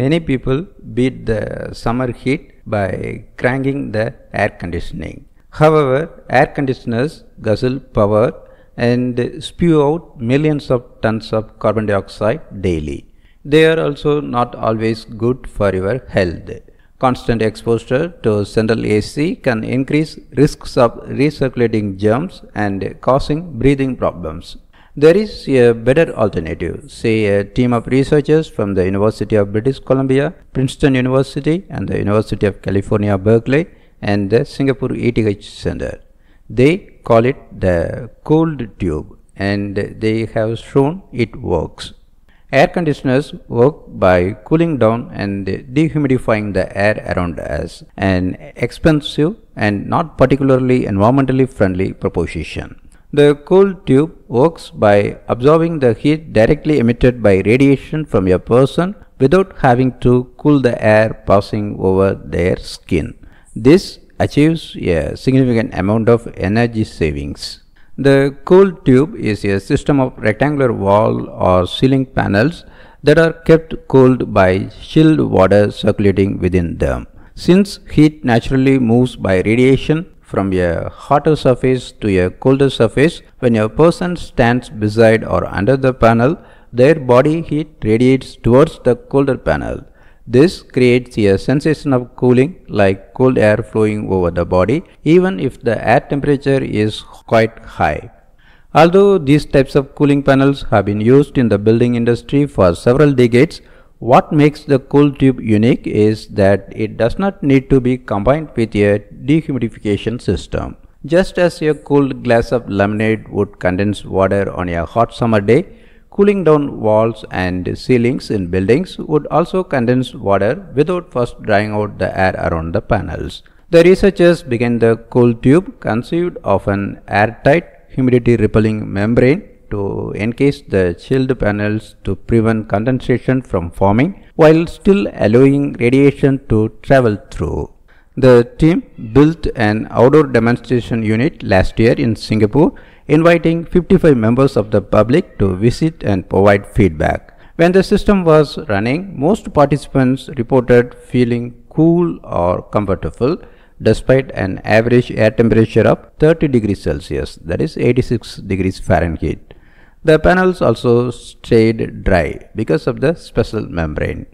Many people beat the summer heat by cranking the air conditioning. However, air conditioners guzzle power and spew out millions of tons of carbon dioxide daily. They are also not always good for your health. Constant exposure to central AC can increase risks of recirculating germs and causing breathing problems. There is a better alternative, say a team of researchers from the University of British Columbia, Princeton University and the University of California, Berkeley and the Singapore ETH Center. They call it the cold tube and they have shown it works. Air conditioners work by cooling down and dehumidifying the air around us, an expensive and not particularly environmentally friendly proposition. The cool tube works by absorbing the heat directly emitted by radiation from your person without having to cool the air passing over their skin. This achieves a significant amount of energy savings. The cool tube is a system of rectangular wall or ceiling panels that are kept cooled by chilled water circulating within them. Since heat naturally moves by radiation, from a hotter surface to a colder surface. When a person stands beside or under the panel, their body heat radiates towards the colder panel. This creates a sensation of cooling like cold air flowing over the body even if the air temperature is quite high. Although these types of cooling panels have been used in the building industry for several decades, what makes the cool tube unique is that it does not need to be combined with a dehumidification system. Just as a cooled glass of lemonade would condense water on a hot summer day, cooling down walls and ceilings in buildings would also condense water without first drying out the air around the panels. The researchers began the cool tube conceived of an airtight humidity repelling membrane to encase the shield panels to prevent condensation from forming while still allowing radiation to travel through. The team built an outdoor demonstration unit last year in Singapore, inviting 55 members of the public to visit and provide feedback. When the system was running, most participants reported feeling cool or comfortable despite an average air temperature of 30 degrees Celsius, that is 86 degrees Fahrenheit. The panels also stayed dry because of the special membrane.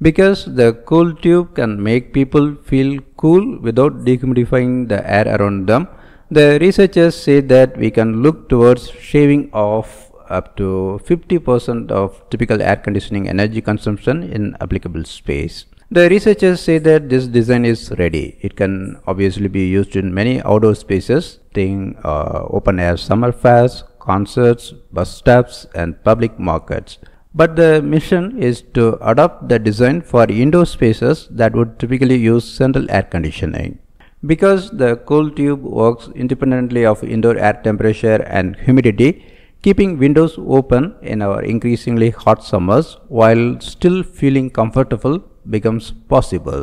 Because the cool tube can make people feel cool without dehumidifying the air around them, the researchers say that we can look towards shaving off up to 50% of typical air conditioning energy consumption in applicable space. The researchers say that this design is ready. It can obviously be used in many outdoor spaces, think uh, open air summer fairs, concerts, bus stops and public markets. But the mission is to adopt the design for indoor spaces that would typically use central air conditioning. Because the cool tube works independently of indoor air temperature and humidity, keeping windows open in our increasingly hot summers while still feeling comfortable becomes possible.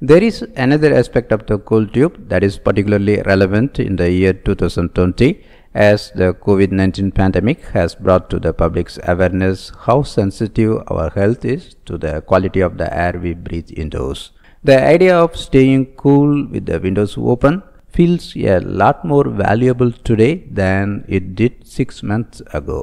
There is another aspect of the cool tube that is particularly relevant in the year 2020 as the COVID-19 pandemic has brought to the public's awareness how sensitive our health is to the quality of the air we breathe indoors. The idea of staying cool with the windows open feels a lot more valuable today than it did six months ago.